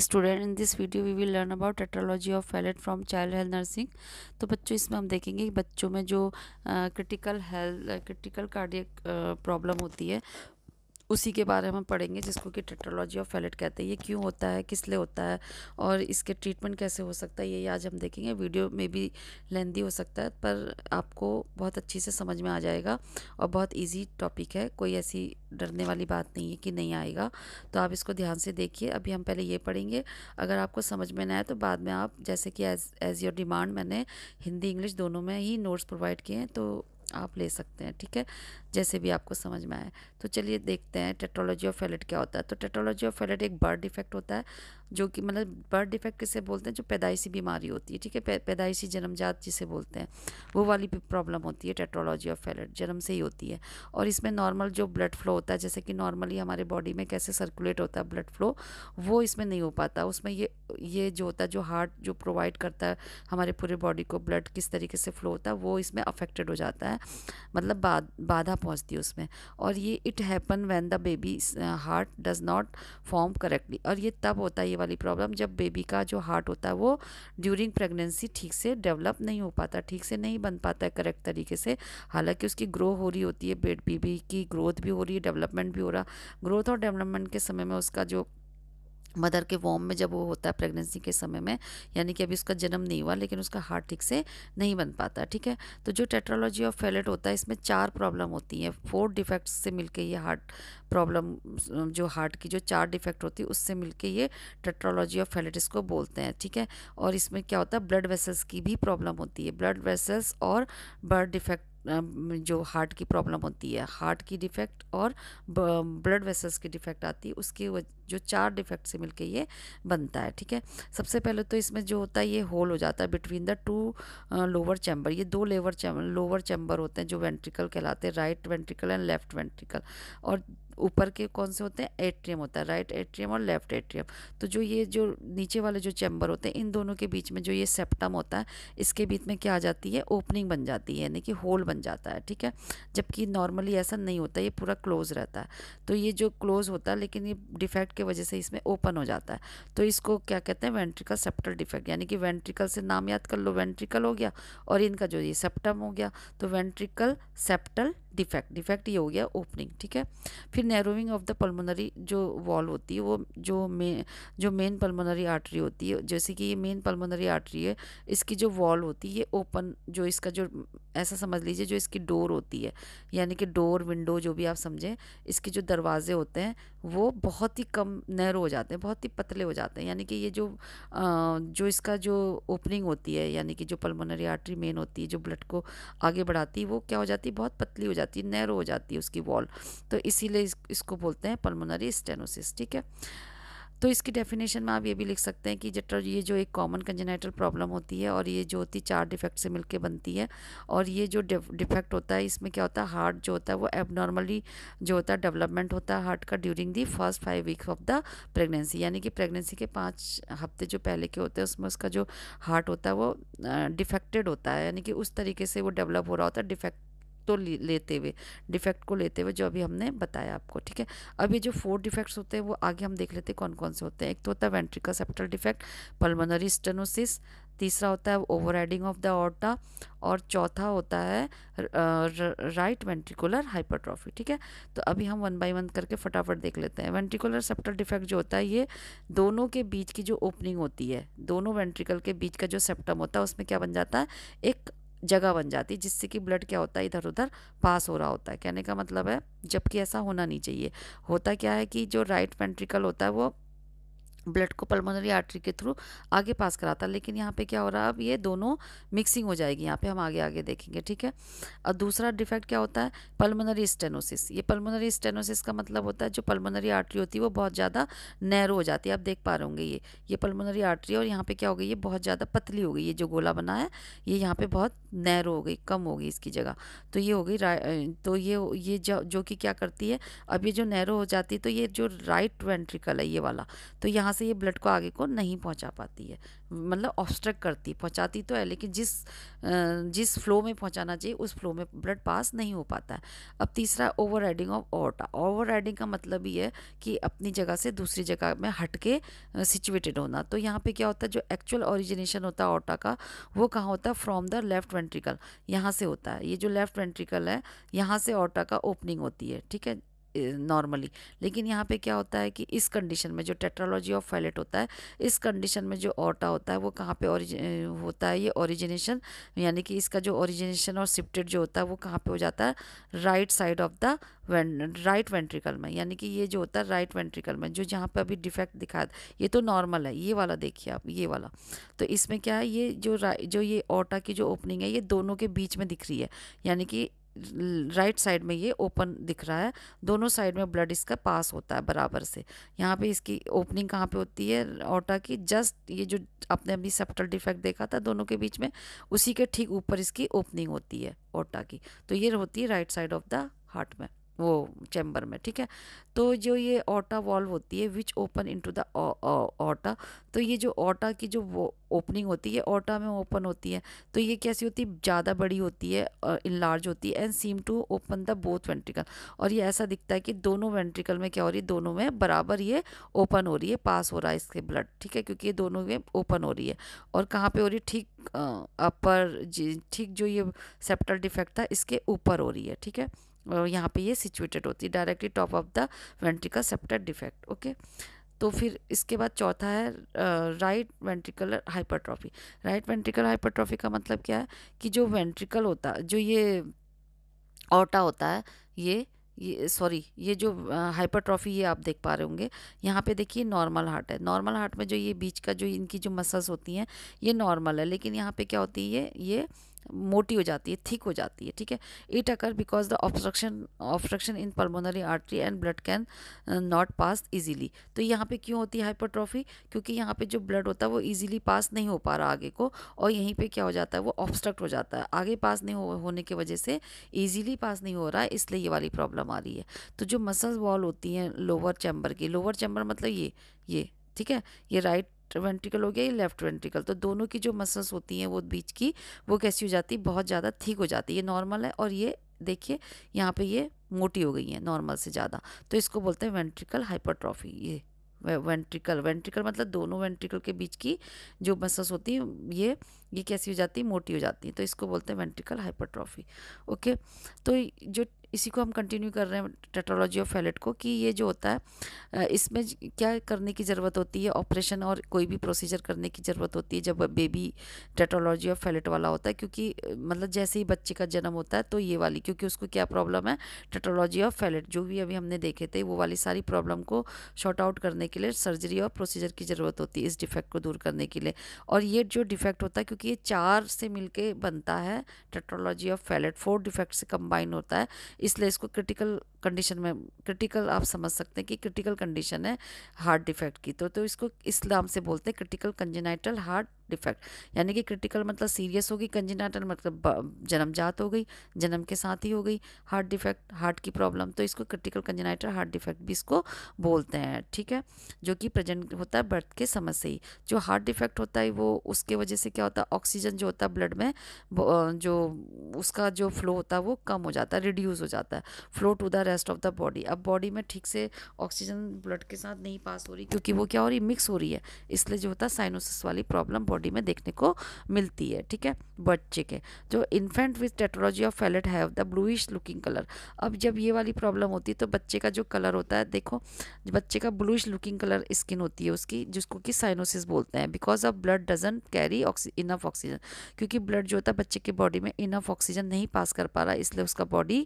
Student in this video we will learn about tetralogy of Fallot from child health nursing तो बच्चों इसमें हम देखेंगे कि बच्चों में जो critical health critical cardiac problem होती है उसी के बारे में पढ़ेंगे जिसको कि टेट्रोलॉजी ऑफ फैलेट कहते हैं ये क्यों होता है किस लिए होता है और इसके ट्रीटमेंट कैसे हो सकता है ये आज हम देखेंगे वीडियो में भी लेंदी हो सकता है पर आपको बहुत अच्छी से समझ में आ जाएगा और बहुत ईजी टॉपिक है कोई ऐसी डरने वाली बात नहीं है कि नहीं आएगा तो आप इसको ध्यान से देखिए अभी हम पहले ये पढ़ेंगे अगर आपको समझ में ना आए तो बाद में आप जैसे कि एज एज़ योर डिमांड मैंने हिंदी इंग्लिश दोनों में ही नोट्स प्रोवाइड किए हैं तो आप ले सकते हैं ठीक है जैसे भी आपको समझ में आए तो चलिए देखते हैं टेट्रोलॉजी ऑफ फैलेट क्या होता है तो टेट्रोलॉजी ऑफ फेलेट एक बर्ड डिफेक्ट होता है जो कि मतलब बर्ड डिफेक्ट किसे बोलते हैं जो पैदाइशी बीमारी होती है ठीक है पैदाइशी जन्मजात जिसे बोलते हैं वो वाली प्रॉब्लम होती है टेट्रोलॉजी ऑफ फैलेट जन्म से ही होती है और इसमें नॉर्मल जो ब्लड फ्लो होता है जैसे कि नॉर्मली हमारे बॉडी में कैसे सर्कुलेट होता है ब्लड फ्लो वो इसमें नहीं हो पाता उसमें ये ये जो होता है जो हार्ट जो प्रोवाइड करता है हमारे पूरे बॉडी को ब्लड किस तरीके से फ्लो होता है वो इसमें अफेक्टेड हो जाता है मतलब बाधा पहुंचती है उसमें और ये it happen when the baby heart does not form correctly और ये तब होता है ये वाली प्रॉब्लम जब बेबी का जो हार्ट होता है वो ड्यूरिंग प्रेगनेंसी ठीक से डेवलप नहीं हो पाता ठीक से नहीं बन पाता है करेक्ट तरीके से हालांकि उसकी ग्रो हो रही होती है बेबी की ग्रोथ भी हो रही है डेवलपमेंट भी हो रहा ग्रोथ और डेवलपमेंट के समय में उसका जो मदर के वॉम में जब वो होता है प्रेगनेंसी के समय में यानी कि अभी उसका जन्म नहीं हुआ लेकिन उसका हार्ट ठीक से नहीं बन पाता ठीक है तो जो टेट्रोलॉजी ऑफ फेलेट होता है इसमें चार प्रॉब्लम होती हैं फोर डिफेक्ट्स से मिलके ये हार्ट प्रॉब्लम जो हार्ट की जो चार डिफेक्ट होती है उससे मिलके ये टेट्रोलॉजी ऑफ फेलेट इसको बोलते हैं ठीक है और इसमें क्या होता है ब्लड वेसल्स की भी प्रॉब्लम होती है ब्लड वेसल्स और बर्ड डिफेक्ट जो हार्ट की प्रॉब्लम होती है हार्ट की डिफेक्ट और ब्लड वेसल्स की डिफेक्ट आती है उसके जो चार डिफेक्ट से मिलके ये बनता है ठीक है सबसे पहले तो इसमें जो होता है ये होल हो जाता है between the two lower chamber ये दो लेवर चैम्बर लोअर चैम्बर होते हैं जो वेंट्रिकल कहलाते हैं right ventricle and left ventricle और ऊपर के कौन से होते हैं एट्रियम होता है राइट एट्रियम और लेफ्ट एट्रियम तो जो ये जो नीचे वाले जो चैम्बर होते हैं इन दोनों के बीच में जो ये सेप्टम होता है इसके बीच में क्या आ जाती है ओपनिंग बन जाती है यानी कि होल बन जाता है ठीक है जबकि नॉर्मली ऐसा नहीं होता ये पूरा क्लोज रहता है तो ये जो क्लोज होता है लेकिन ये डिफेक्ट की वजह से इसमें ओपन हो जाता है तो इसको क्या कहते हैं वेंट्रिकल सेप्टल डिफेक्ट यानी कि वेंट्रिकल से नाम याद कर लो वेंट्रिकल हो गया और इनका जो ये सेप्टम हो गया तो वेंट्रिकल सेप्टल डिफेक्ट डिफेक्ट ये हो गया ओपनिंग ठीक है फिर नैरोविंग ऑफ द पल्मोनरी जो वॉल होती है वो जो मे जो मेन पल्मोनरी आर्टरी होती है जैसे कि ये मेन पल्मोनरी आर्टरी है इसकी जो वॉल होती है ये ओपन जो इसका जो ऐसा समझ लीजिए जो इसकी डोर होती है यानी कि डोर विंडो जो भी आप समझें इसके जो दरवाजे होते हैं वो बहुत ही कम नैरो हो जाते हैं बहुत ही पतले हो जाते हैं यानी कि ये जो आ, जो इसका जो ओपनिंग होती है यानी कि जो पल्मोनरी आर्टरी मेन होती है जो ब्लड को आगे बढ़ाती है वो क्या हो जाती है बहुत पतली हो जाती है नैरो हो जाती है उसकी वॉल तो इसीलिए इस, इसको बोलते हैं पलमोनरी स्टेनोसिस ठीक है तो इसकी डेफिनेशन में आप ये भी लिख सकते हैं कि जटर ये जो एक कॉमन कंजेनाइटल प्रॉब्लम होती है और ये जो होती है चार डिफेक्ट से मिलके बनती है और ये जो डिफेक्ट होता है इसमें क्या होता है हार्ट जो होता है वो एबनॉर्मली जो होता है डेवलपमेंट होता है हार्ट का during the first five week of the pregnancy यानी कि प्रेगनेंसी के पाँच हफ्ते जो पहले के होते हैं उसमें उसका जो हार्ट होता है वो डिफेक्टेड होता है यानी कि उस तरीके से वो डेवलप हो रहा होता है डिफेक्ट को तो लेते हुए डिफेक्ट को लेते हुए जो अभी हमने बताया आपको ठीक है अब ये जो फोर डिफेक्ट्स होते हैं वो आगे हम देख लेते हैं कौन कौन से होते हैं एक तो होता है ventricle septal defect pulmonary stenosis तीसरा होता है overriding of the aorta और चौथा होता है राइट वेंट्रिकुलर हाइपरट्रॉफी ठीक है तो अभी हम वन बाय वन करके फटाफट देख लेते हैं वेंट्रिकुलर सेप्टल डिफेक्ट जो होता है ये दोनों के बीच की जो ओपनिंग होती है दोनों वेंट्रिकल के बीच का जो सेप्टम होता है उसमें क्या बन जाता है एक जगह बन जाती है जिससे कि ब्लड क्या होता है इधर उधर पास हो रहा होता है कहने का मतलब है जबकि ऐसा होना नहीं चाहिए होता क्या है कि जो राइट पेंट्रिकल होता है वो ब्लड को पल्मोनरी आर्टरी के थ्रू आगे पास कराता है लेकिन यहाँ पे क्या हो रहा है अब ये दोनों मिक्सिंग हो जाएगी यहाँ पे हम आगे आगे देखेंगे ठीक है और दूसरा डिफेक्ट क्या होता है पल्मोनरी स्टेनोसिस ये पल्मोनरी स्टेनोसिस का मतलब होता है जो पल्मोनरी आर्टरी होती है वो बहुत ज़्यादा नैरो हो जाती है आप देख पा रहे होंगे ये ये पल्मोनरी आर्टरी और यहाँ पर क्या हो गई ये बहुत ज़्यादा पतली हो गई ये जो गोला बना है ये यहाँ पर बहुत नैरो हो गई कम हो गई इसकी जगह तो ये हो गई तो ये ये जो कि क्या करती है अब ये जो नैरो हो जाती है तो ये जो राइट वेंट्रिकल है ये वाला तो यहाँ से ये ब्लड को आगे को नहीं पहुंचा पाती है मतलब ऑब्स्ट्रक करती पहुंचाती तो है लेकिन जिस जिस फ्लो में पहुंचाना चाहिए उस फ्लो में ब्लड पास नहीं हो पाता है अब तीसरा overriding of aorta overriding का मतलब ये है कि अपनी जगह से दूसरी जगह में हट के सिचुएटेड होना तो यहाँ पे क्या होता है जो एक्चुअल ओरिजिनेशन होता है ऑर्टा का वो कहाँ होता है फ्रॉम द लेफ्ट वेंट्रिकल यहाँ से होता है ये जो लेफ्ट वेंट्रिकल है यहाँ से ऑर्टा का ओपनिंग होती है ठीक है नॉर्मली लेकिन यहाँ पे क्या होता है कि इस कंडीशन में जो टेट्रोलॉजी ऑफ फैलेट होता है इस कंडीशन में जो ऑटा होता है वो कहाँ पे होता है ये ओरिजिनेशन यानी कि इसका जो ओरिजिनेशन और सिप्टेड जो होता है वो कहाँ पे हो जाता है right side of the right ventricle में यानी कि ये जो होता है राइट वेंट्रिकल में जो जहाँ पर अभी डिफेक्ट दिखा ये तो नॉर्मल है ये वाला देखिए आप ये वाला तो इसमें क्या है ये जो जो ये ऑटा की जो ओपनिंग है ये दोनों के बीच में दिख रही है यानी कि राइट साइड में ये ओपन दिख रहा है दोनों साइड में ब्लड इसका पास होता है बराबर से यहाँ पे इसकी ओपनिंग कहाँ पे होती है ओटा की जस्ट ये जो आपने अभी सेप्टल डिफेक्ट देखा था दोनों के बीच में उसी के ठीक ऊपर इसकी ओपनिंग होती है ओटा की तो ये होती है right side of the heart में वो चैम्बर में ठीक है तो जो ये ओटा वॉल्व होती है which open into the aorta तो ये जो ओटा की जो वो ओपनिंग होती है ओटा में ओपन होती है तो ये कैसी होती है ज़्यादा बड़ी होती है इन लार्ज होती है and seem to open the both ventricle और ये ऐसा दिखता है कि दोनों वेंट्रिकल में क्या हो रही है दोनों में बराबर ये ओपन हो रही है पास हो रहा है इसके ब्लड ठीक है क्योंकि ये दोनों में ओपन हो रही है और कहाँ पर हो रही है ठीक अपर ठीक जो ये सेप्टल डिफेक्ट था इसके ऊपर हो रही है ठीक है यहाँ पे ये सिचुएटेड होती है directly top of the ventricle septal defect okay तो फिर इसके बाद चौथा है right ventricular hypertrophy right ventricle hypertrophy का मतलब क्या है कि जो वेंट्रिकल होता जो ये ओटा होता है ये ये सॉरी ये जो हाइपरट्रॉफी ये आप देख पा रहे होंगे यहाँ पे देखिए नॉर्मल हार्ट है नॉर्मल हार्ट में जो ये बीच का जो इनकी जो मसल्स होती हैं ये नॉर्मल है लेकिन यहाँ पे क्या होती है ये ये मोटी हो जाती है थिक हो जाती है ठीक है it occur because the obstruction obstruction in pulmonary artery and blood can not pass easily तो यहाँ पे क्यों होती है हाइपरट्रॉफी क्योंकि यहाँ पे जो ब्लड होता है वो इजीली पास नहीं हो पा रहा आगे को और यहीं पे क्या हो जाता है वो ऑब्स्ट्रक्ट हो जाता है आगे पास नहीं हो, होने की वजह से ईजिली पास नहीं हो रहा है इसलिए ये वाली प्रॉब्लम आ रही है तो जो मसल वॉल होती हैं लोअर चैम्बर की लोअर चैम्बर मतलब ये ये ठीक है ये राइट वेंट्रिकल हो गया ये लेफ्ट वेंट्रिकल तो दोनों की जो मसल्स होती हैं वो बीच की वो कैसी हो जाती है बहुत ज़्यादा ठीक हो जाती है ये नॉर्मल है और ये देखिए यहाँ पे ये मोटी हो गई है नॉर्मल से ज़्यादा तो इसको बोलते हैं वेंट्रिकल हाइपरट्रॉफी ये वेंट्रिकल वेंट्रिकल मतलब दोनों वेंट्रिकल के बीच की जो मसल्स होती हैं ये ये कैसी हो जाती है मोटी हो जाती है तो इसको बोलते हैं वेंट्रिकल हाइपरट्रॉफी ओके तो जो इसी को हम कंटिन्यू कर रहे हैं टेट्रोलॉजी ऑफ फैलेट को कि ये जो होता है इसमें क्या करने की ज़रूरत होती है ऑपरेशन और कोई भी प्रोसीजर करने की ज़रूरत होती है जब बेबी टेट्रोलॉजी ऑफ फैलेट वाला होता है क्योंकि मतलब जैसे ही बच्चे का जन्म होता है तो ये वाली क्योंकि उसको क्या प्रॉब्लम है टेट्रोलॉजी ऑफ फैलेट जो भी अभी हमने देखे थे वो वाली सारी प्रॉब्लम को शॉर्ट आउट करने के लिए सर्जरी और प्रोसीजर की ज़रूरत होती है इस डिफेक्ट को दूर करने के लिए और ये जो डिफेक्ट होता है क्योंकि ये चार से मिल बनता है tetralogy of Fallot four defect से कंबाइन होता है इसलिए इसको क्रिटिकल कंडीशन में क्रिटिकल आप समझ सकते हैं कि क्रिटिकल कंडीशन है हार्ट डिफेक्ट की तो तो इसको नाम से बोलते हैं क्रिटिकल कंजेनाइटल हार्ट डिफेक्ट यानी कि क्रिटिकल मतलब सीरियस होगी कंजेनाइटल मतलब जन्मजात हो गई जन्म के साथ ही हो गई हार्ट डिफेक्ट हार्ट की प्रॉब्लम तो इसको क्रिटिकल कंजेनाइटल हार्ट डिफेक्ट भी इसको बोलते हैं ठीक है जो कि प्रेजेंट होता है बर्थ के समय से ही जो हार्ट डिफेक्ट होता है वो उसके वजह से क्या होता है ऑक्सीजन जो होता है ब्लड में जो उसका जो फ्लो होता है वो कम हो जाता है रिड्यूस हो जाता है flow to the rest of the body अब बॉडी में ठीक से ऑक्सीजन ब्लड के साथ नहीं पास हो रही क्योंकि वो क्या हो रही मिक्स हो रही है इसलिए जो होता है साइनोसिस वाली प्रॉब्लम बॉडी में देखने को मिलती है ठीक है बच्चे के जो infant with tetralogy of Fallot have the bluish looking colour अब जब ये वाली प्रॉब्लम होती है तो बच्चे का जो कलर होता है देखो बच्चे का ब्लूइश लुकिंग कलर स्किन होती है उसकी जिसको कि साइनोसिस बोलते हैं because of blood doesn't carry enough oxygen क्योंकि ब्लड जो होता है बच्चे की बॉडी में इनफ ऑक्सीजन नहीं पास कर पा रहा इसलिए उसका बॉडी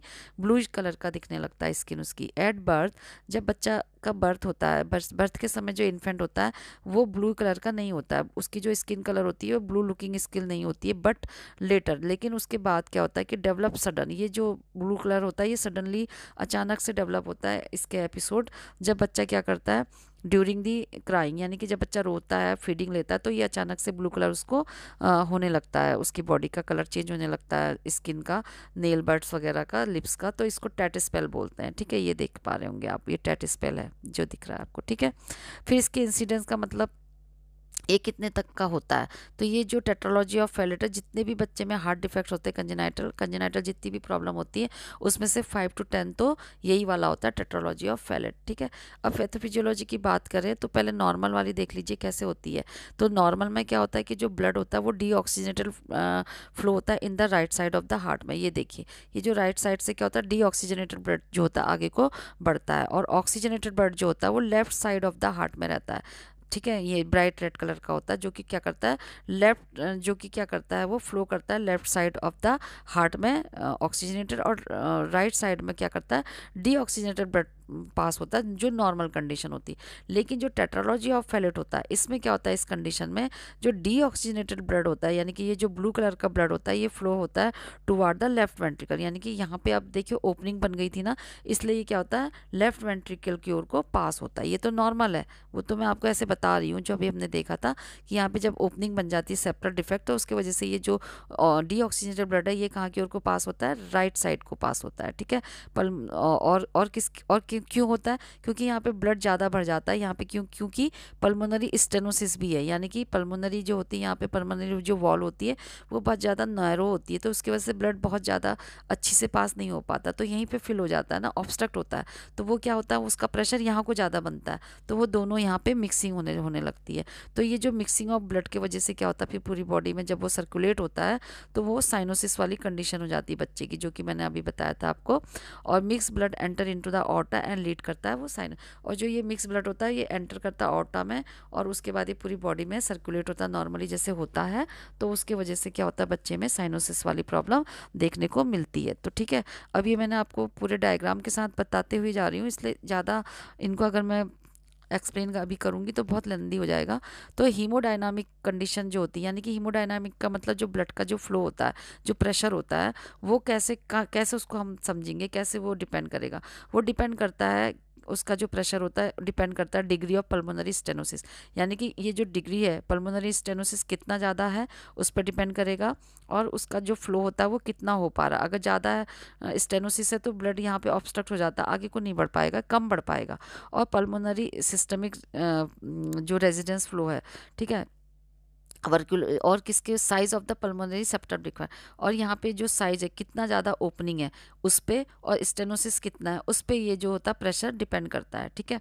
ब्लूइश कलर का दिखने लगता सकता है स्किन उसकी एट बर्थ जब बच्चा का बर्थ होता है बर्थ के समय जो इन्फेंट होता है वो ब्लू कलर का नहीं होता है उसकी जो स्किन कलर होती है वो ब्लू लुकिंग स्किन नहीं होती है बट लेटर लेकिन उसके बाद क्या होता है कि डेवलप सडन ये जो ब्लू कलर होता है ये सडनली अचानक से डेवलप होता है इसके एपिसोड जब बच्चा क्या करता है ड्यूरिंग दी क्राइंग यानी कि जब बच्चा रोता है फीडिंग लेता है तो ये अचानक से ब्लू कलर उसको आ, होने लगता है उसकी बॉडी का कलर चेंज होने लगता है स्किन का नेल बर्ड्स वगैरह का लिप्स का तो इसको टैट स्पेल बोलते हैं ठीक है ये देख पा रहे होंगे आप ये टैट स्पेल है जो दिख रहा है आपको ठीक है फिर इसके इंसिडेंस का मतलब ये कितने तक का होता है तो ये जो टेट्रोलॉजी ऑफ फेलेटर जितने भी बच्चे में हार्ट डिफेक्ट होते हैं कंजेनाइटल कंजेनाइटल जितनी भी प्रॉब्लम होती है उसमें से फाइव टू टेन तो यही वाला होता है टेट्रोलॉजी ऑफ फेलेट ठीक है अब फेथोफिजियोलॉजी की बात करें तो पहले नॉर्मल वाली देख लीजिए कैसे होती है तो नॉर्मल में क्या होता है कि जो ब्लड होता है वो ऑक्सीजनेटल फ्लो होता है in the right side of the heart में ये देखिए ये जो राइट साइड से क्या होता है ऑक्सीजनेटेड ब्लड जो होता है आगे को बढ़ता है और ऑक्सीजनेटेड ब्लड जो होता है वो left side of the heart में रहता है ठीक है ये ब्राइट रेड कलर का होता है जो कि क्या करता है लेफ्ट जो कि क्या करता है वो फ्लो करता है left side of the heart में ऑक्सीजनेटेड और राइट साइड में क्या करता है डी ऑक्सीजनेटेड ब्लड पास होता है जो नॉर्मल कंडीशन होती है लेकिन जो टेट्रोलॉजी ऑफ फैलेट होता है इसमें क्या होता है इस कंडीशन में जो डीऑक्सीजनेटेड ब्लड होता है यानी कि ये जो ब्लू कलर का ब्लड होता है ये फ्लो होता है टुवार्ड द लेफ्ट वेंट्रिकल यानी कि यहाँ पे आप देखिए ओपनिंग बन गई थी ना इसलिए ये क्या होता है लेफ्ट वेंट्रिकल की ओर को पास होता है ये तो नॉर्मल है वो तो मैं आपको ऐसे बता रही हूँ जो अभी हमने देखा था कि यहाँ पर जब ओपनिंग बन जाती है सेपरेट डिफेक्ट तो उसकी वजह से ये जो डीऑक्सीजनेटेड ब्लड है ये कहाँ की ओर को पास होता है राइट साइड को पास होता है ठीक है पर और किस और क्यों क्यों होता है क्योंकि यहाँ पे ब्लड ज़्यादा भर जाता है यहाँ पे क्यों क्योंकि पल्मोनरी स्टेनोसिस भी है यानी कि पल्मोनरी जो होती है यहाँ पे पल्मोनरी जो वॉल होती है वो बहुत ज़्यादा नैरो होती है तो उसकी वजह से ब्लड बहुत ज़्यादा अच्छी से पास नहीं हो पाता तो यहीं पर फिल हो जाता है ना ऑब्स्ट्रक्ट होता है तो वो क्या होता है उसका प्रेशर यहाँ को ज़्यादा बनता है तो वो दोनों यहाँ पर मिक्सिंग होने होने लगती है तो ये जो मिक्सिंग ऑफ ब्लड की वजह से क्या होता है फिर पूरी बॉडी में जब वो सर्कुलेट होता है तो वो साइनोसिस वाली कंडीशन हो जाती है बच्चे की जो कि मैंने अभी बताया था आपको और mix blood enter into the aorta and lead करता है वो साइन और जो ये मिक्स ब्लड होता है ये एंटर करता है ऑटा में और उसके बाद ये पूरी बॉडी में सर्कुलेट होता है नॉर्मली जैसे होता है तो उसके वजह से क्या होता है बच्चे में साइनोसिस वाली प्रॉब्लम देखने को मिलती है तो ठीक है अब ये मैंने आपको पूरे डायग्राम के साथ बताते हुए जा रही हूँ इसलिए ज़्यादा इनको अगर मैं एक्सप्लेन अभी करूँगी तो बहुत लंदी हो जाएगा तो हीमोडाइनामिक कंडीशन जो होती है यानी कि हीमोडाइनामिक का मतलब जो ब्लड का जो फ्लो होता है जो प्रेशर होता है वो कैसे कैसे उसको हम समझेंगे कैसे वो डिपेंड करेगा वो डिपेंड करता है उसका जो प्रेशर होता है डिपेंड करता है डिग्री ऑफ पल्मोनरी स्टेनोसिस यानी कि ये जो डिग्री है पल्मोनरी स्टेनोसिस कितना ज़्यादा है उस पर डिपेंड करेगा और उसका जो फ्लो होता है वो कितना हो पा रहा है अगर ज़्यादा स्टेनोसिस है तो ब्लड यहाँ पे ऑब्स्ट्रक्ट हो जाता है आगे को नहीं बढ़ पाएगा कम बढ़ पाएगा और पल्मोनरी सिस्टमिक जो रेजिडेंस फ्लो है ठीक है वर्क्यूल और किसके size of the pulmonary septum डिक्वायर और यहाँ पे जो साइज़ है कितना ज़्यादा ओपनिंग है उस पर और स्टेनोसिस कितना है उस पर ये जो होता है प्रेशर डिपेंड करता है ठीक है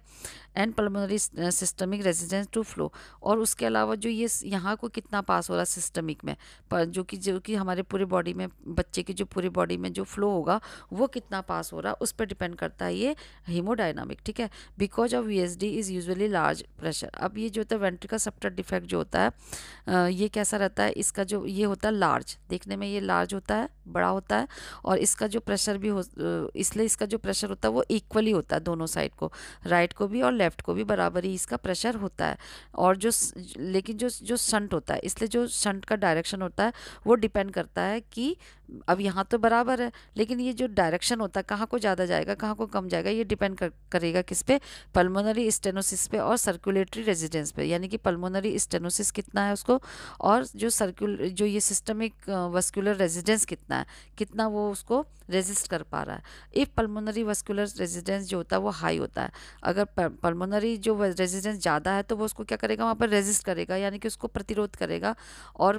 and pulmonary systemic resistance to flow और उसके अलावा जो ये यहाँ को कितना पास हो रहा है सिस्टमिक में पर जो कि जो कि हमारे पूरे बॉडी में बच्चे की जो पूरी बॉडी में जो फ्लो होगा वो कितना पास हो रहा है उस पर डिपेंड करता है ये हीमोडाइनामिक ठीक है because of we is usually large pressure अब ये जो होता है वेंट्रिकल सेप्टर डिफेक्ट जो होता है ये कैसा रहता है इसका जो ये होता है लार्ज देखने में ये लार्ज होता है बड़ा होता है और इसका जो प्रेशर भी हो इसलिए इसका जो प्रेशर होता है वो इक्वली होता है दोनों साइड को राइट को भी और लेफ्ट को भी बराबर ही इसका प्रेशर होता है और जो लेकिन जो जो संट होता है इसलिए जो संट का डायरेक्शन होता है वो डिपेंड करता है कि अब यहाँ तो बराबर है लेकिन ये जो डायरेक्शन होता है कहाँ को ज़्यादा जाएगा कहाँ को कम जाएगा ये डिपेंड कर, करेगा किस पे पल्मोनरी स्टेनोसिस पे और सर्कुलेटरी रेजिडेंस पे यानी कि पल्मोनरी स्टेनोसिस कितना है उसको और जो सर्कुल जो ये सिस्टमिक वस्कुलर रेजिडेंस कितना है कितना वो उसको रेजिस्ट कर पा रहा है इफ़ पल्मोनरी वस्कुलर रेजिडेंस जो होता है वो हाई होता है अगर पल्मोनरी जो रेजिडेंस ज़्यादा है तो वो उसको क्या करेगा वहाँ पर रेजिस्ट करेगा यानी कि उसको प्रतिरोध करेगा और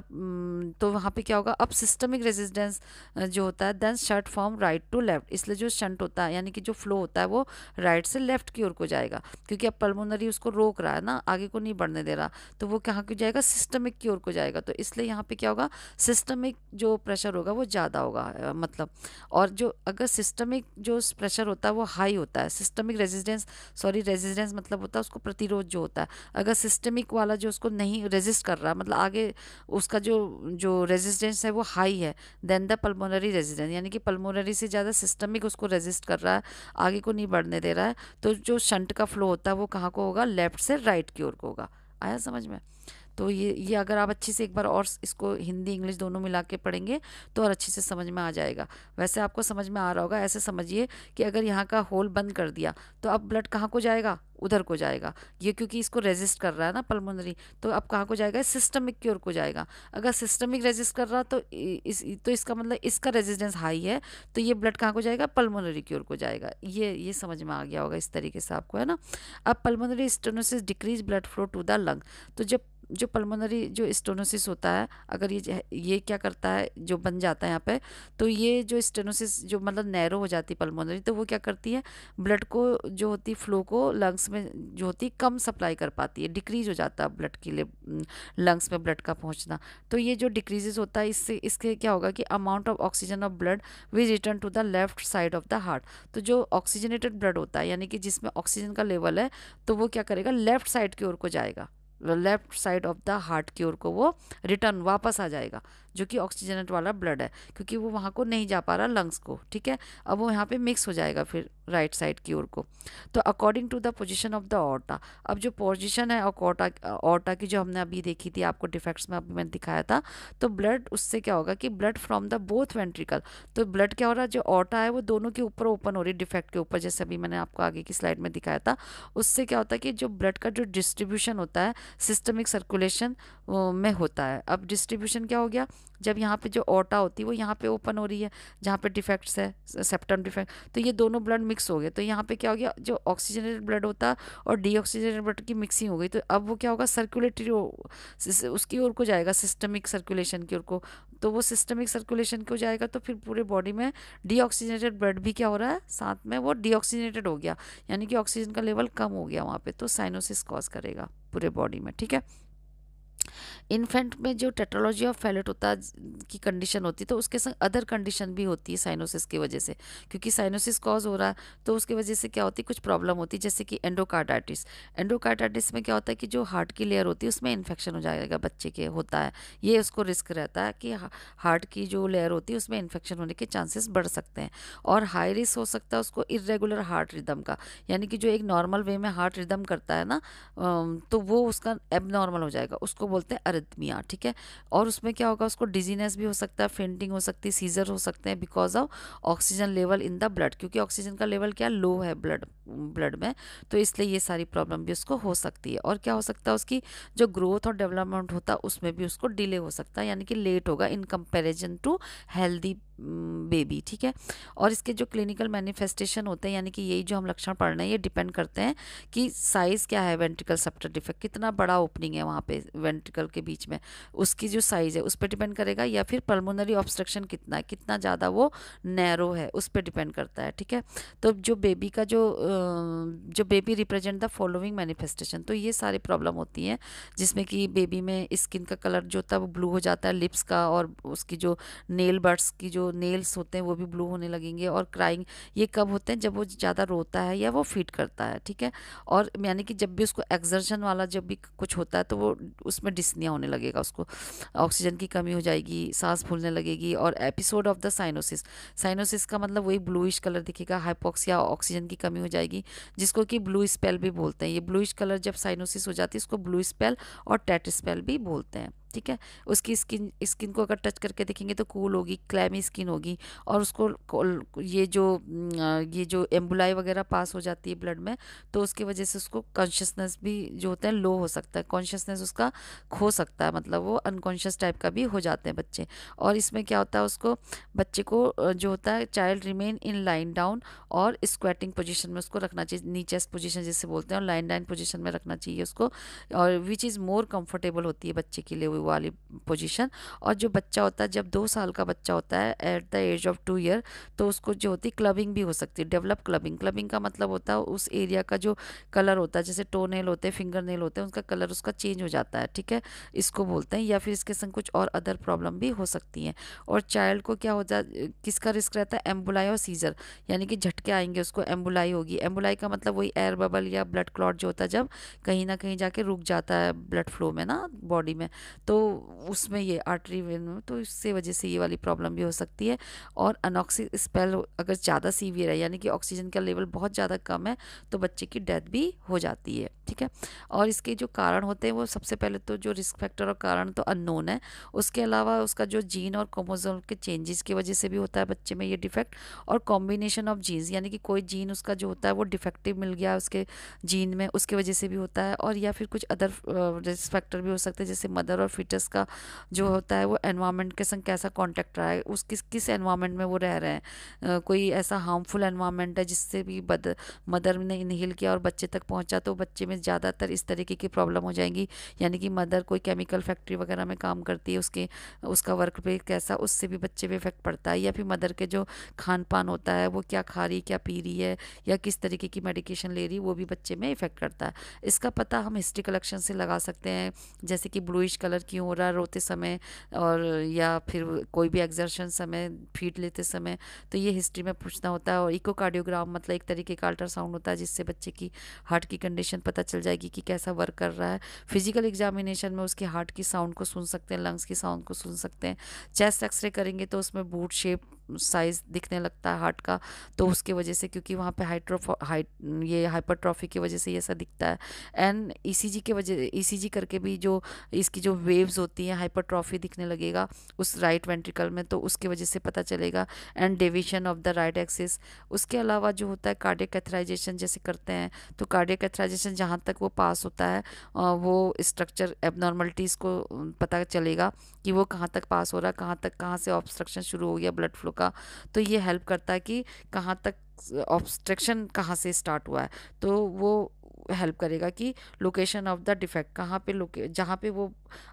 तो वहाँ पर क्या होगा अब सिस्टमिक रेजिडेंस जो होता है then shunt from right to left इसलिए जो शंट होता है यानी कि जो फ्लो होता है वो राइट से लेफ्ट की ओर को जाएगा क्योंकि अब पल्मोनरी उसको रोक रहा है ना आगे को नहीं बढ़ने दे रहा तो वो कहाँ क्यों जाएगा सिस्टमिक की ओर को जाएगा तो इसलिए यहाँ पर क्या होगा सिस्टमिक जो प्रेशर होगा वो ज़्यादा होगा मतलब और जो अगर सिस्टमिक जो प्रेशर होता है वो हाई होता है सिस्टमिक रेजिस्टेंस सॉरी रेजिस्टेंस मतलब होता है उसको प्रतिरोध जो होता है अगर सिस्टमिक वाला जो उसको नहीं रेजिस्ट कर रहा मतलब आगे उसका जो जो रेजिस्टेंस है वो हाई है देन अंदर पल्मोनरी रेजिडेंस यानी कि पल्मोनरी से ज़्यादा सिस्टमिक उसको रेजिस्ट कर रहा है आगे को नहीं बढ़ने दे रहा है तो जो शंट का फ्लो होता है वो कहाँ को होगा लेफ्ट से राइट की ओर को होगा आया समझ में तो ये ये अगर आप अच्छे से एक बार और इसको हिंदी इंग्लिश दोनों मिला के पढ़ेंगे तो और अच्छे से समझ में आ जाएगा वैसे आपको समझ में आ रहा होगा ऐसे समझिए कि अगर यहाँ का होल बंद कर दिया तो अब ब्लड कहाँ को जाएगा उधर को जाएगा ये क्योंकि इसको रेजिस्ट कर रहा है ना पलमोनरी तो अब कहाँ को जाएगा सिस्टमिक क्योर को जाएगा अगर सिस्टमिक रेजिस्ट कर रहा तो इस तो इसका मतलब इसका रेजिस्टेंस हाई है तो ये ब्लड कहाँ को जाएगा की क्योर को जाएगा ये ये समझ में आ गया होगा इस तरीके से आपको है ना अब pulmonary stenosis decrease blood flow to the lung तो जब जो पल्मोनरी जो स्टेनोसिस होता है अगर ये ये क्या करता है जो बन जाता है यहाँ पे तो ये जो स्टेनोसिस जो मतलब नैरो हो जाती है पल्मोनरी तो वो क्या करती है ब्लड को जो होती फ्लो को लंग्स में जो होती कम सप्लाई कर पाती है डिक्रीज हो जाता है ब्लड के लिए लंग्स में ब्लड का पहुँचना तो ये जो डिक्रीजेज होता है इससे इसके क्या होगा कि amount of oxygen of blood which return to the left side of the heart तो जो ऑक्सीजनेटेड ब्लड होता है यानी कि जिसमें ऑक्सीजन का लेवल है तो वो क्या करेगा लेफ्ट साइड की ओर को जाएगा left side of the heart की ओर को वो रिटर्न वापस आ जाएगा जो कि ऑक्सीजनेट वाला ब्लड है क्योंकि वो वहाँ को नहीं जा पा रहा लंग्स को ठीक है अब वो यहाँ पे मिक्स हो जाएगा फिर राइट साइड की ओर को तो according to the position of the aorta अब जो पोजीशन है ऑर्टा ऑर्टा की जो हमने अभी देखी थी आपको डिफेक्ट्स में अभी मैंने दिखाया था तो ब्लड उससे क्या होगा कि blood from the both ventricle तो ब्लड क्या हो रहा है जो ऑर्टा है वो दोनों के ऊपर ओपन हो रही है डिफेक्ट के ऊपर जैसे अभी मैंने आपको आगे की स्लाइड में दिखाया था उससे क्या होता है कि जो ब्लड का जो डिस्ट्रीब्यूशन होता है systemic circulation में होता है अब डिस्ट्रीब्यूशन क्या हो गया जब यहाँ पे जो ओटा होती है वो यहाँ पे ओपन हो रही है जहाँ पे डिफेक्ट्स है सेप्टम डिफेक्ट तो ये दोनों ब्लड मिक्स हो गए तो यहाँ पे क्या हो गया जो ऑक्सीजनेटेड ब्लड होता और डीऑक्सीजनेटेड ब्लड की मिक्सिंग हो गई तो अब वो क्या होगा सर्कुलेटरी उसकी ओर को जाएगा सिस्टमिक सर्कुलेशन की ओर को तो वो सिस्टमिक सर्कुलेशन को जाएगा तो फिर पूरे बॉडी में डीऑक्सीजनेटेड ब्लड भी क्या हो रहा है साथ में वो डीऑक्सीजनेटेड हो गया यानी कि ऑक्सीजन का लेवल कम हो गया वहाँ पर तो साइनोसिस कॉज करेगा पूरे बॉडी में ठीक है इन्फेंट में जो टेट्रोलॉजी ऑफ फैलेट होता की कंडीशन होती तो उसके संग अदर कंडीशन भी होती है साइनोसिस की वजह से क्योंकि साइनोसिस कॉज हो रहा है तो उसकी वजह से क्या होती है कुछ प्रॉब्लम होती है जैसे कि एंडोकार्डाइटिस एंडोकार्डाइटिस में क्या होता है कि जो हार्ट की लेयर होती है उसमें इन्फेक्शन हो जाएगा बच्चे के होता है ये उसको रिस्क रहता है कि हार्ट की जो लेयर होती है उसमें इन्फेक्शन होने के चांसेस बढ़ सकते हैं और हाई रिस्क हो सकता है उसको इरेगुलर हार्ट रिदम का यानी कि जो एक नॉर्मल वे में हार्ट रिदम करता है ना तो वो उसका एबनॉर्मल हो जाएगा उसको बोलते हैं बोलते हैं अरिथमिया ठीक है और उसमें क्या होगा उसको डिजीनेस भी हो सकता है फेंटिंग हो सकती है सीजर हो सकते हैं because of oxygen level in the blood क्योंकि ऑक्सीजन का लेवल क्या लो है ब्लड ब्लड में तो इसलिए ये सारी प्रॉब्लम भी उसको हो सकती है और क्या हो सकता है उसकी जो ग्रोथ और डेवलपमेंट होता है उसमें भी उसको डिले हो सकता है यानी कि लेट होगा in comparison to healthy baby ठीक है और इसके जो क्लिनिकल मैनिफेस्टेशन होते हैं यानी कि यही जो हम लक्षण पढ़ रहे हैं ये डिपेंड करते हैं कि साइज़ क्या है वेंट्रिकल सेप्टर डिफेक्ट कितना बड़ा ओपनिंग है वहाँ पे वेंट्रिकल वेसिकल के बीच में उसकी जो साइज़ है उस पर डिपेंड करेगा या फिर पल्मोनरी ऑब्स्ट्रक्शन कितना है कितना ज़्यादा वो नैरो है उस पर डिपेंड करता है ठीक है तो जो बेबी का जो जो baby represent the following manifestation तो ये सारी प्रॉब्लम होती हैं जिसमें कि बेबी में स्किन का कलर जो होता है वो ब्लू हो जाता है लिप्स का और उसकी जो नेल बर्ड्स की जो नेल्स होते हैं वो भी ब्लू होने लगेंगे और क्राइंग ये कब होते हैं जब वो ज़्यादा रोता है या वो फीट करता है ठीक है और यानी कि जब भी उसको एक्जर्शन वाला जब भी कुछ होता है तो वो उसमें डिस dyspnea होने लगेगा उसको ऑक्सीजन की कमी हो जाएगी सांस फूलने लगेगी और episode of the cyanosis cyanosis का मतलब वही ब्लूइश कलर दिखेगा हाइपोक्सिया ऑक्सीजन की कमी हो जाएगी जिसको कि ब्लू स्पेल भी बोलते हैं ये ब्लूइश कलर जब साइनोसिस हो जाती है इसको ब्लू स्पेल और टेट स्पेल भी बोलते हैं ठीक है उसकी स्किन स्किन को अगर टच करके देखेंगे तो कूल होगी क्लैमी स्किन होगी और उसको ये जो ये जो एम्बुलाई वगैरह पास हो जाती है ब्लड में तो उसकी वजह से उसको कॉन्शियसनेस भी जो होता है लो हो सकता है कॉन्शियसनेस उसका खो सकता है मतलब वो अनकॉन्शियस टाइप का भी हो जाते हैं बच्चे और इसमें क्या होता है उसको बच्चे को जो होता है child remain in lying down और स्क्वेटिंग पोजिशन में उसको रखना चाहिए नीचेस्ट पोजिशन जिसे बोलते हैं और लाइन डाइन पोजिशन में रखना चाहिए उसको और विच इज़ मोर कम्फर्टेबल होती है बच्चे के लिए वाली पोजीशन और जो बच्चा होता है जब दो साल का बच्चा होता है at the age of two year तो उसको जो होती है क्लबिंग भी हो सकती है डेवलप क्लबिंग क्लबिंग का मतलब होता है उस एरिया का जो कलर होता है जैसे टो नेल होते हैं फिंगर नेल होते हैं उनका कलर उसका चेंज हो जाता है ठीक है इसको बोलते हैं या फिर इसके संग कुछ और अदर प्रॉब्लम भी हो सकती हैं और चाइल्ड को क्या हो जा किसका रिस्क रहता है एम्बुलाई और सीजर यानी कि झटके आएंगे उसको एम्बुलाई होगी एम्बुलाई का मतलब वही एयर बबल या ब्लड क्लॉट जो होता है जब कहीं ना कहीं जाके रुक जाता है ब्लड फ्लो में ना बॉडी में तो तो उसमें ये आर्टरी वेन में तो इससे वजह से ये वाली प्रॉब्लम भी हो सकती है और अनऑक्सी स्पेल अगर ज़्यादा सीवियर है यानी कि ऑक्सीजन का लेवल बहुत ज़्यादा कम है तो बच्चे की डेथ भी हो जाती है ठीक है और इसके जो कारण होते हैं वो सबसे पहले तो जो रिस्क फैक्टर और कारण तो अननोन है उसके अलावा उसका जो जीन और कोमोजोम के चेंजेस की वजह से भी होता है बच्चे में ये डिफेक्ट और कॉम्बिनेशन ऑफ जीन्स यानी कि कोई जीन उसका जो होता है वो डिफेक्टिव मिल गया उसके जीन में उसकी वजह से भी होता है और या फिर कुछ अदर रिस्क फैक्टर भी हो सकते हैं जैसे मदर और फिटस का जो हम्म। होता है वो एनवायरनमेंट के संग कैसा कांटेक्ट रहा है उस किस किस एनवायरनमेंट में वो रह रहे हैं कोई ऐसा हार्मफुल एनवायरनमेंट है जिससे भी बद मदर ने इनहेल किया और बच्चे तक पहुंचा तो बच्चे में ज़्यादातर इस तरीके की प्रॉब्लम हो जाएंगी यानी कि मदर कोई केमिकल फैक्ट्री वगैरह में काम करती है उसके उसका वर्क पे कैसा उससे भी बच्चे पर इफेक्ट पड़ता है या फिर मदर के जो खान पान होता है वो क्या खा रही क्या पी रही है या किस तरीके की मेडिकेशन ले रही वो भी बच्चे में इफेक्ट करता है इसका पता हम हिस्ट्री कलेक्शन से लगा सकते हैं जैसे कि ब्लूइश कलर क्यों हो रहा रोते समय और या फिर कोई भी एग्जर्शन समय फीड लेते समय तो ये हिस्ट्री में पूछना होता है और इकोकार्डियोग्राम मतलब एक तरीके का अल्ट्रासाउंड होता है जिससे बच्चे की हार्ट की कंडीशन पता चल जाएगी कि कैसा वर्क कर रहा है फिजिकल एग्जामिनेशन में उसके हार्ट की साउंड को सुन सकते हैं लंग्स की साउंड को सुन सकते हैं चेस्ट एक्सरे करेंगे तो उसमें बूट शेप साइज़ दिखने लगता है हार्ट का तो उसके वजह से क्योंकि वहाँ पे हाइट्रोफ हाइट ये हाइपरट्रॉफी की वजह से ये ऐसा दिखता है एंड ईसीजी e के वजह ईसीजी e करके भी जो इसकी जो वेव्स होती हैं हाइपरट्रॉफी दिखने लगेगा उस राइट वेंट्रिकल में तो उसकी वजह से पता चलेगा and deviation of the right axis उसके अलावा जो होता है कार्डिय कैथराइजेशन जैसे करते हैं तो कार्डिय कैथराइजेशन जहाँ तक वो पास होता है वो स्ट्रक्चर एबनॉर्मलिटीज़ को पता चलेगा कि वो कहाँ तक पास हो रहा है कहाँ तक कहाँ से ऑब्स्ट्रक्शन शुरू हो गया ब्लड फ्लो का तो ये हेल्प करता है कि कहाँ तक ऑब्स्ट्रक्शन कहाँ से स्टार्ट हुआ है तो वो हेल्प करेगा कि लोकेशन ऑफ द डिफेक्ट कहाँ पे लोके जहाँ पे वो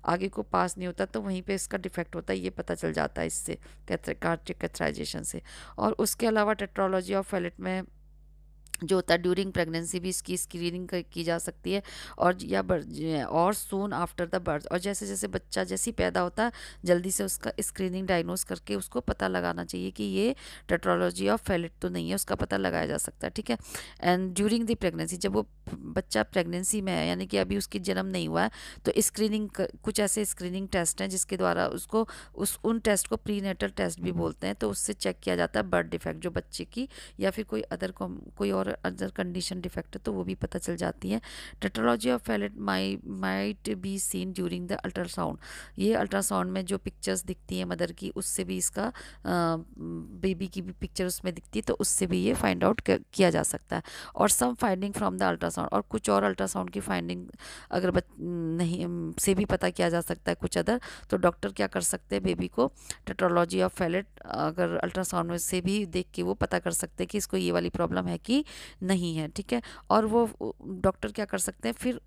आगे को पास नहीं होता तो वहीं पे इसका डिफेक्ट होता है ये पता चल जाता है इससे कैथराइजेशन से और उसके अलावा टेट्रोलॉजी ऑफ फैलेट में जो होता है ड्यूरिंग प्रेगनेंसी भी इसकी स्क्रीनिंग की जा सकती है और या और सोन आफ्टर द बर्थ और जैसे जैसे बच्चा जैसे ही पैदा होता है जल्दी से उसका स्क्रीनिंग डायग्नोज करके उसको पता लगाना चाहिए कि ये टेट्रोलॉजी ऑफ फैलिट तो नहीं है उसका पता लगाया जा सकता है ठीक है एंड ड्यूरिंग दी प्रेगनेंसी जब वो बच्चा प्रेगनेंसी में है यानी कि अभी उसकी जन्म नहीं हुआ है तो स्क्रीनिंग कुछ ऐसे स्क्रीनिंग टेस्ट हैं जिसके द्वारा उसको उस उन टेस्ट को प्री नेटल टेस्ट भी बोलते हैं तो उससे चेक किया जाता है बर्थ डिफेक्ट जो बच्चे की या फिर कोई अदर कोई और अदर कंडीशन डिफेक्ट है तो वो भी पता चल जाती है tetralogy of Fallot may might be seen during the ultrasound ये अल्ट्रासाउंड में जो पिक्चर्स दिखती हैं मदर की उससे भी इसका बेबी की भी पिक्चर उसमें दिखती है तो उससे भी ये फाइंड आउट किया जा सकता है और some finding from the ultrasound और कुछ और अल्ट्रासाउंड की फाइंडिंग अगर नहीं से भी पता किया जा सकता है कुछ अदर तो डॉक्टर क्या कर सकते हैं बेबी को टेट्रोलॉजी ऑफ फैलेट अगर अल्ट्रासाउंड में से भी देख के वो पता कर सकते हैं कि इसको ये वाली प्रॉब्लम है कि नहीं है ठीक है और वो डॉक्टर क्या कर सकते हैं फिर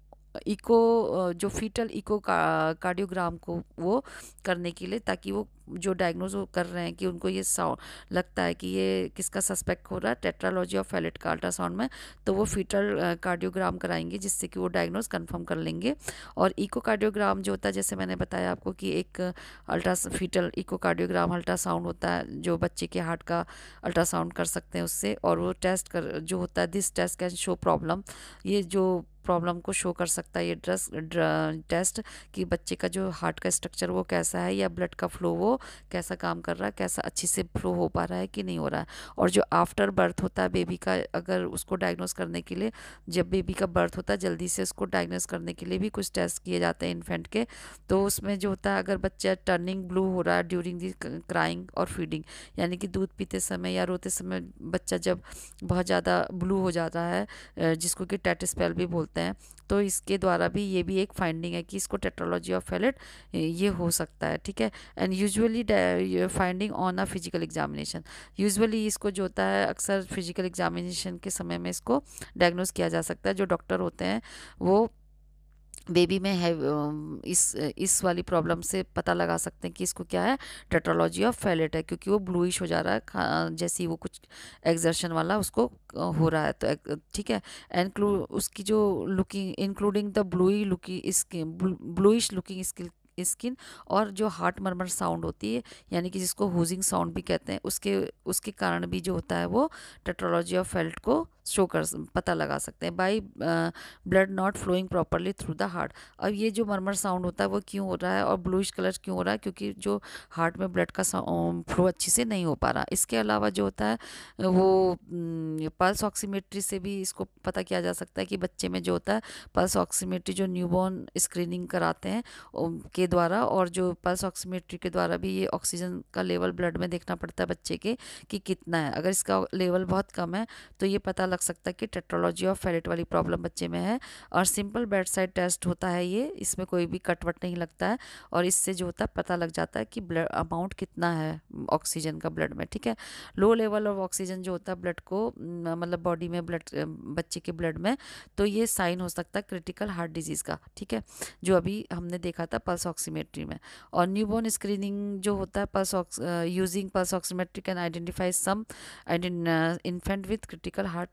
इको जो फीटल इको का, कार्डियोग्राम को वो करने के लिए ताकि वो जो डायग्नोज कर रहे हैं कि उनको ये साउंड लगता है कि ये किसका सस्पेक्ट हो रहा है टेट्रालॉजी ऑफ फैलेट का अल्ट्रासाउंड में तो वो फीटल कार्डियोग्राम कराएंगे जिससे कि वो डायग्नोज कंफर्म कर लेंगे और इको कार्डियोग्राम जो होता है जैसे मैंने बताया आपको कि एक ultra fetal echocardiogram ultrasound होता है जो बच्चे के हार्ट का अल्ट्रासाउंड कर सकते हैं उससे और वो टेस्ट कर जो होता है this test can show problem ये जो प्रॉब्लम को शो कर सकता है ये ड्रेस टेस्ट कि बच्चे का जो हार्ट का स्ट्रक्चर वो कैसा है या ब्लड का फ्लो वो कैसा काम कर रहा है कैसा अच्छे से फ्लो हो पा रहा है कि नहीं हो रहा है और जो आफ्टर बर्थ होता है बेबी का अगर उसको डायग्नोस करने के लिए जब बेबी का बर्थ होता है जल्दी से उसको डायग्नोस करने के लिए भी कुछ टेस्ट किए जाते हैं इन्फेंट के तो उसमें जो होता है अगर बच्चा टर्निंग ब्लू हो रहा है ड्यूरिंग दी क्राइंग और फीडिंग यानी कि दूध पीते समय या रोते समय बच्चा जब बहुत ज़्यादा ब्लू हो जाता है जिसको कि टेटस्पेल भी बोलते सकते हैं तो इसके द्वारा भी ये भी एक फाइंडिंग है कि इसको टेट्रोलॉजी ऑफ फैलेट ये हो सकता है ठीक है and usually finding on a physical examination usually इसको जो होता है अक्सर फिजिकल एग्जामिनेशन के समय में इसको डायग्नोस किया जा सकता है जो डॉक्टर होते हैं वो बेबी में है इस इस वाली प्रॉब्लम से पता लगा सकते हैं कि इसको क्या है टेट्रोलॉजी ऑफ फैलेट है क्योंकि वो ब्लूइश हो जा रहा है जैसे ही वो कुछ एग्जर्शन वाला उसको हो रहा है तो ठीक है एनक्लू उसकी जो looking including the bluey looking skin bluish looking skin skin और जो हार्ट मरमर साउंड होती है यानी कि जिसको हुजिंग साउंड भी कहते हैं उसके उसके कारण भी जो होता है वो टेट्रोलॉजी ऑफ फेल्ट को शो कर पता लगा सकते हैं by blood not flowing properly through the heart अब ये जो मरमर साउंड होता है वो क्यों हो रहा है और ब्लूइश कलर क्यों हो रहा है क्योंकि जो हार्ट में ब्लड का फ्लो um, अच्छे से नहीं हो पा रहा इसके अलावा जो होता है वो पल्स mm, ऑक्सीमेट्री से भी इसको पता किया जा सकता है कि बच्चे में जो होता है पल्स ऑक्सीमेट्री जो न्यूबॉर्न स्क्रीनिंग कराते हैं के द्वारा और जो पल्स ऑक्सीमेट्री के द्वारा भी ये ऑक्सीजन का लेवल ब्लड में देखना पड़ता है बच्चे के कि कितना है अगर इसका लेवल बहुत कम है तो ये पता लग सकता है कि टेट्रोलॉजी ऑफ फेरेट वाली प्रॉब्लम बच्चे में है और सिंपल बेड साइड टेस्ट होता है ये इसमें कोई भी कटवट नहीं लगता है और इससे जो होता है पता लग जाता है कि ब्लड अमाउंट कितना है ऑक्सीजन का ब्लड में ठीक है लो लेवल ऑफ ऑक्सीजन जो होता है ब्लड को मतलब बॉडी में ब्लड बच्चे के ब्लड में तो ये साइन हो सकता है क्रिटिकल हार्ट डिजीज़ का ठीक है जो अभी हमने देखा था पल्स ऑक्सीमेट्री में और न्यूबॉर्न स्क्रीनिंग जो होता है pulse using pulse oximetry can identify some infant with critical heart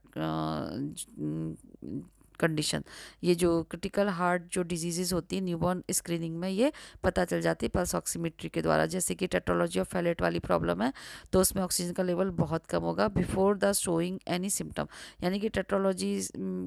condition ये जो क्रिटिकल हार्ट जो डिजीजेज़ होती है न्यूबॉर्न स्क्रीनिंग में ये पता चल जाती है पल्स ऑक्सीमेट्री के द्वारा जैसे कि टेट्रोलॉजी ऑफ फैलेट वाली प्रॉब्लम है तो उसमें ऑक्सीजन का लेवल बहुत कम होगा before the showing any symptom यानी कि टेट्रोलॉजी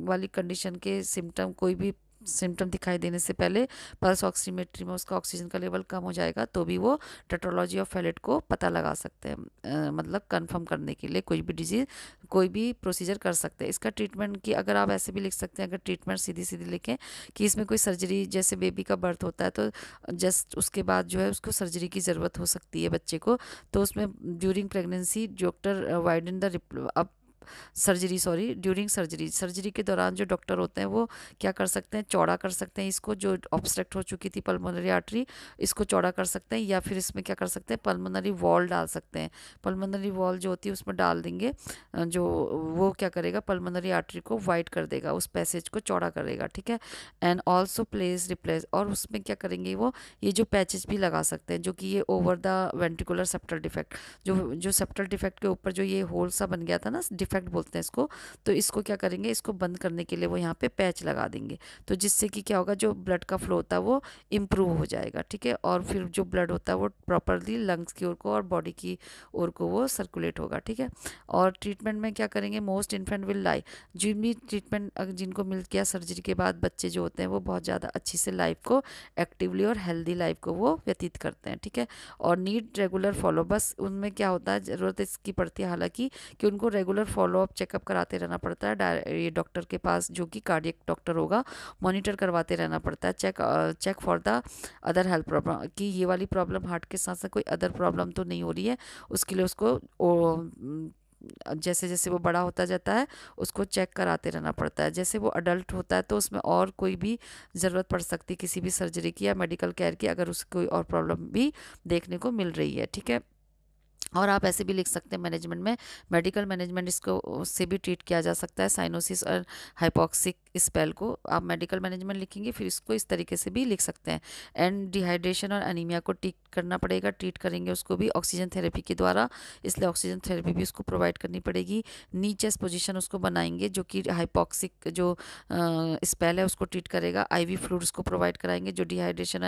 वाली कंडीशन के सिम्टम कोई भी सिम्टम दिखाई देने से पहले पल्स ऑक्सीमेट्री में उसका ऑक्सीजन का लेवल कम हो जाएगा तो भी वो टेट्रोलॉजी ऑफ फैलेट को पता लगा सकते हैं मतलब कंफर्म करने के लिए कोई भी डिजीज़ कोई भी प्रोसीजर कर सकते हैं इसका ट्रीटमेंट की अगर आप ऐसे भी लिख सकते हैं अगर ट्रीटमेंट सीधी सीधी लिखें कि इसमें कोई सर्जरी जैसे बेबी का बर्थ होता है तो जस्ट उसके बाद जो है उसको सर्जरी की ज़रूरत हो सकती है बच्चे को तो उसमें during pregnancy doctor widen the अब surgery sorry during surgery surgery के दौरान जो डॉक्टर होते हैं वो क्या कर सकते हैं चौड़ा कर सकते हैं इसको जो ऑब्स्ट्रेक्ट हो चुकी थी पल्मोनरी आर्टरी इसको चौड़ा कर सकते हैं या फिर इसमें क्या कर सकते हैं पल्मोनरी वॉल डाल सकते हैं पल्मोनरी वॉल जो होती है उसमें डाल देंगे जो वो क्या करेगा पल्मोनरी आर्टरी को वाइड कर देगा उस पैसेज को चौड़ा करेगा ठीक है एंड ऑल्सो प्लेस रिप्लेस और उसमें क्या करेंगे वो ये जो पैचेज भी लगा सकते हैं जो कि ये over the ventricular septal defect जो जो सेप्टल डिफेक्ट के ऊपर जो ये होल सा बन गया था ना डिफेक्ट इफेक्ट बोलते हैं इसको तो इसको क्या करेंगे इसको बंद करने के लिए वो यहाँ पे पैच लगा देंगे तो जिससे कि क्या होगा जो ब्लड का फ्लो होता है वो इम्प्रूव हो जाएगा ठीक है और फिर जो ब्लड होता है वो प्रॉपरली लंग्स की ओर को और बॉडी की ओर को वो सर्कुलेट होगा ठीक है और ट्रीटमेंट में क्या करेंगे मोस्ट इन्फेंट विल लाइफ जिन भी ट्रीटमेंट जिनको मिल गया सर्जरी के बाद बच्चे जो होते हैं वो बहुत ज़्यादा अच्छी से लाइफ को एक्टिवली और हेल्दी लाइफ को वो व्यतीत करते हैं ठीक है और नीड रेगुलर फॉलो बस उनमें क्या होता है ज़रूरत इसकी पड़ती है हालांकि कि उनको रेगुलर फॉलो फॉलोअप चेकअप कराते रहना पड़ता है ये डॉक्टर के पास जो कि कार्डियक डॉक्टर होगा मॉनिटर करवाते रहना पड़ता है check check for the other health problem कि ये वाली प्रॉब्लम हार्ट के साथ साथ कोई अदर प्रॉब्लम तो नहीं हो रही है उसके लिए उसको ओ, जैसे जैसे वो बड़ा होता जाता है उसको चेक कराते रहना पड़ता है जैसे वो अडल्ट होता है तो उसमें और कोई भी ज़रूरत पड़ सकती किसी भी सर्जरी की या मेडिकल केयर की अगर उसको कोई और प्रॉब्लम भी देखने को मिल रही है ठीक है और आप ऐसे भी लिख सकते हैं मैनेजमेंट में मेडिकल मैनेजमेंट इसको उससे भी ट्रीट किया जा सकता है साइनोसिस और हाइपोक्सिक स्पेल को आप मेडिकल मैनेजमेंट लिखेंगे फिर इसको इस तरीके से भी लिख सकते हैं एंड डिहाइड्रेशन और एनीमिया को ट्रीट करना पड़ेगा ट्रीट करेंगे उसको भी ऑक्सीजन थेरेपी के द्वारा इसलिए ऑक्सीजन थेरेपी भी उसको प्रोवाइड करनी पड़ेगी नीचे पोजिशन उसको बनाएंगे जो कि हाइपॉक्सिक जो स्पेल है उसको ट्रीट करेगा वी फ्लूड उसको प्रोवाइड कराएंगे जो डिहाइड्रेशन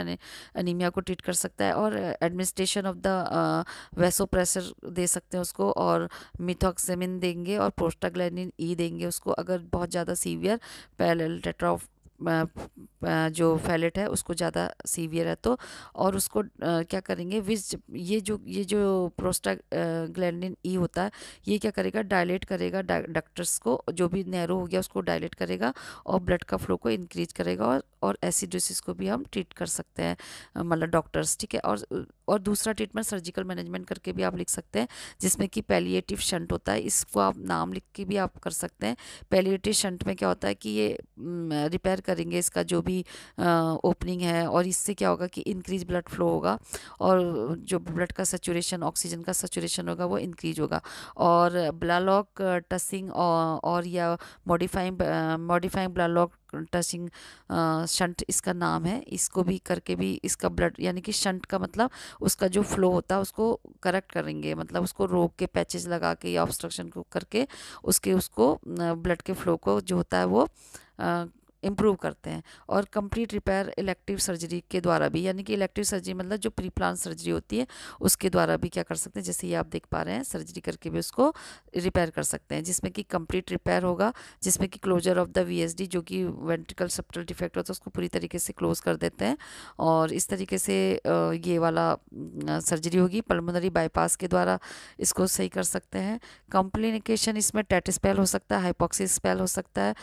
अनीमिया को ट्रीट कर सकता है और administration of the vasopressor दे सकते हैं उसको और मिथोक्सेमिन देंगे और प्रोस्टाग्लैंडिन ई e देंगे उसको अगर बहुत ज़्यादा सीवियर पैरेलल टेट्राफ जो फैलेट है उसको ज़्यादा सीवियर है तो और उसको क्या करेंगे विज ये जो ये जो ग्लैंडिन ई होता है ये क्या करेगा डायलेट करेगा डॉक्टर्स को जो भी नैरो हो गया उसको डायलेट करेगा और ब्लड का फ्लो को इंक्रीज करेगा और और एसिडोसिस को भी हम ट्रीट कर सकते हैं मतलब डॉक्टर्स ठीक है और और दूसरा ट्रीटमेंट सर्जिकल मैनेजमेंट करके भी आप लिख सकते हैं जिसमें कि पैलिएटिव शंट होता है इसको आप नाम लिख के भी आप कर सकते हैं पैलिएटिव शंट में क्या होता है कि ये रिपेयर करेंगे इसका जो भी ओपनिंग है और इससे क्या होगा कि इंक्रीज ब्लड फ्लो होगा और जो ब्लड का सेचुरेशन ऑक्सीजन का सेचुरेशन होगा वो इंक्रीज होगा और ब्लालॉक टसिंग और, और या modifying modifying Blalock Taussig shunt इसका नाम है इसको भी करके भी इसका ब्लड यानी कि शंट का मतलब उसका जो फ्लो होता है उसको करेक्ट करेंगे मतलब उसको रोक के पैचेज लगा के या ऑब्स्ट्रक्शन को करके उसके उसको ब्लड के फ्लो को जो होता है वो इम्प्रूव करते हैं और कंप्लीट रिपेयर इलेक्टिव सर्जरी के द्वारा भी यानी कि इलेक्टिव सर्जरी मतलब जो प्री प्लान सर्जरी होती है उसके द्वारा भी क्या कर सकते हैं जैसे ये आप देख पा रहे हैं सर्जरी करके भी उसको रिपेयर कर सकते हैं जिसमें कि कंप्लीट रिपेयर होगा जिसमें कि क्लोजर ऑफ द वी जो कि वेंट्रिकल सप्टल डिफेक्ट होता है उसको पूरी तरीके से क्लोज कर देते हैं और इस तरीके से ये वाला सर्जरी होगी पलमोनरी बाईपास के द्वारा इसको सही कर सकते हैं कॉम्प्लिकेशन इसमें टेट स्पेल हो सकता है हाइपोक्सी स्पेल हो सकता है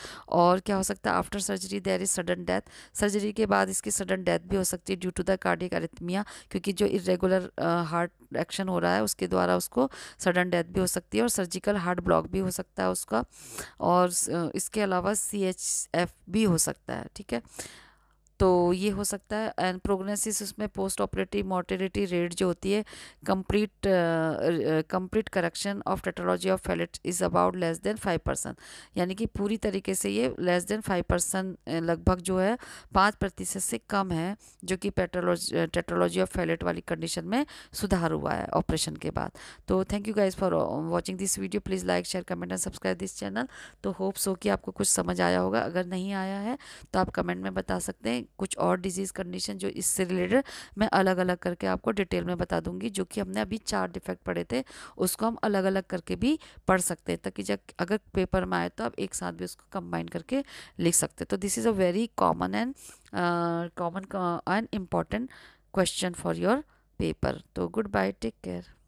और क्या हो सकता है after surgery there is sudden death सर्जरी के बाद इसकी सडन डेथ भी हो सकती है due to the cardiac arrhythmia क्योंकि जो इरेगुलर हार्ट एक्शन हो रहा है उसके द्वारा उसको सडन डेथ भी हो सकती है और सर्जिकल हार्ट ब्लॉक भी हो सकता है उसका और इसके अलावा सी एच एफ भी हो सकता है ठीक है तो ये हो सकता है एंड प्रोग्नेसिस उसमें पोस्ट ऑपरेटिव मोर्टेलिटी रेट जो होती है complete complete correction of tetralogy of Fallot is about less than five percent यानी कि पूरी तरीके से ये लेस देन फाइव परसेंट लगभग जो है पाँच प्रतिशत से कम है जो कि पेट्रोलॉजी टेट्रोलॉजी ऑफ फैलेट वाली कंडीशन में सुधार हुआ है ऑपरेशन के बाद तो thank you guys for watching this video please like share comment and subscribe this channel तो होप सो कि आपको कुछ समझ आया होगा अगर नहीं आया है तो आप कमेंट में बता सकते हैं कुछ और डिजीज़ कंडीशन जो इससे रिलेटेड मैं अलग अलग करके आपको डिटेल में बता दूंगी जो कि हमने अभी चार डिफेक्ट पढ़े थे उसको हम अलग अलग करके भी पढ़ सकते हैं ताकि जब अगर पेपर में आए तो आप एक साथ भी उसको कंबाइन करके लिख सकते तो this is a very common and common and important question for your paper तो गुड बाय टेक केयर